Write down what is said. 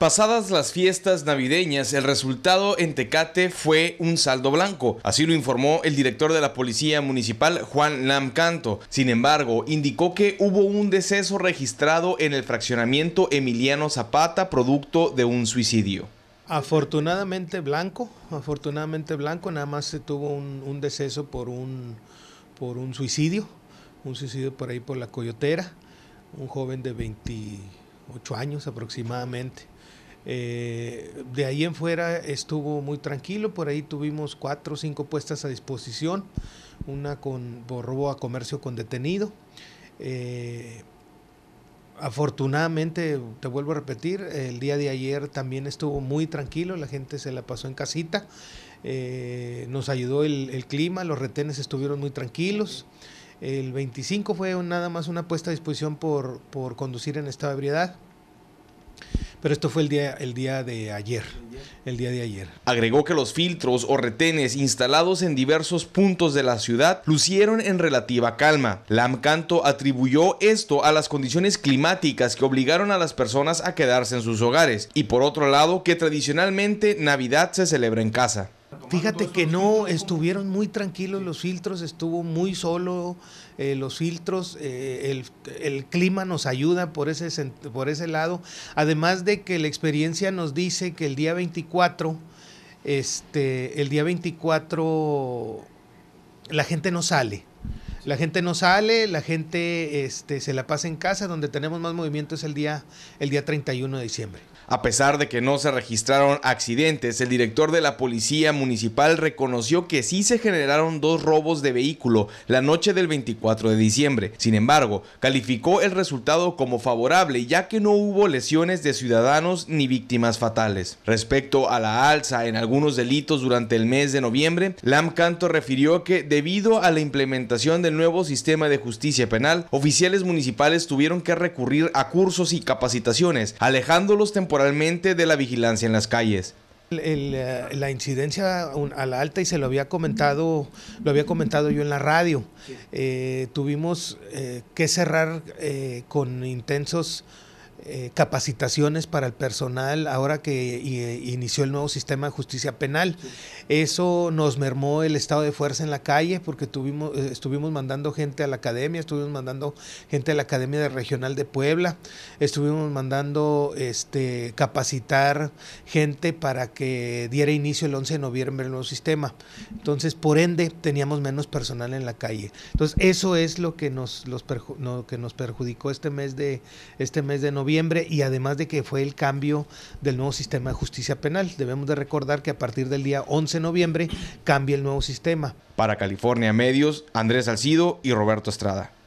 Pasadas las fiestas navideñas, el resultado en Tecate fue un saldo blanco, así lo informó el director de la Policía Municipal, Juan Lam Canto. Sin embargo, indicó que hubo un deceso registrado en el fraccionamiento Emiliano Zapata, producto de un suicidio. Afortunadamente blanco, afortunadamente blanco, nada más se tuvo un, deceso por un, por un suicidio, un suicidio por ahí por la coyotera, un joven de 20 ocho años aproximadamente. Eh, de ahí en fuera estuvo muy tranquilo, por ahí tuvimos cuatro o cinco puestas a disposición, una con por robo a comercio con detenido. Eh, afortunadamente, te vuelvo a repetir, el día de ayer también estuvo muy tranquilo, la gente se la pasó en casita, eh, nos ayudó el, clima, los retenes estuvieron muy tranquilos. El 25 fue nada más una puesta a disposición por, conducir en estado de ebriedad. Pero esto fue el día, el día de ayer. El día de ayer. Agregó que los filtros o retenes instalados en diversos puntos de la ciudad lucieron en relativa calma. Lamcanto atribuyó esto a las condiciones climáticas que obligaron a las personas a quedarse en sus hogares y por otro lado que tradicionalmente Navidad se celebra en casa. Fíjate que no, estuvieron muy tranquilos los filtros, estuvo muy solo eh, los filtros, eh, el, clima nos ayuda por ese, por ese lado, además de que la experiencia nos dice que el día 24, este, el día 24 la gente no sale la gente no sale, la gente este, se la pasa en casa, donde tenemos más movimiento es el día, el día 31 de diciembre. A pesar de que no se registraron accidentes, el director de la Policía Municipal reconoció que sí se generaron dos robos de vehículo la noche del 24 de diciembre. Sin embargo, calificó el resultado como favorable ya que no hubo lesiones de ciudadanos ni víctimas fatales. Respecto a la alza en algunos delitos durante el mes de noviembre, Lam Canto refirió que debido a la implementación de nuevo sistema de justicia penal, oficiales municipales tuvieron que recurrir a cursos y capacitaciones, alejándolos temporalmente de la vigilancia en las calles. Eh, la incidencia a la alta y se lo había comentado, lo había comentado yo en la radio. Eh, tuvimos eh, que cerrar con intensos eh, capacitaciones para el personal ahora que eh, inició el nuevo sistema de justicia penal. Eso nos mermó el estado de fuerza en la calle porque tuvimos, eh, estuvimos mandando gente a la academia, estuvimos mandando gente a la Academia Regional de Puebla, estuvimos mandando este, capacitar gente para que diera inicio el 11 de noviembre el nuevo sistema. Entonces, por ende, teníamos menos personal en la calle. Entonces, eso es lo que nos, que nos perjudicó este mes de, este mes de noviembre y además de que fue el cambio del nuevo sistema de justicia penal. Debemos de recordar que a partir del día 11 de noviembre cambia el nuevo sistema. Para California Medios, Andrés Salcido y Roberto Estrada.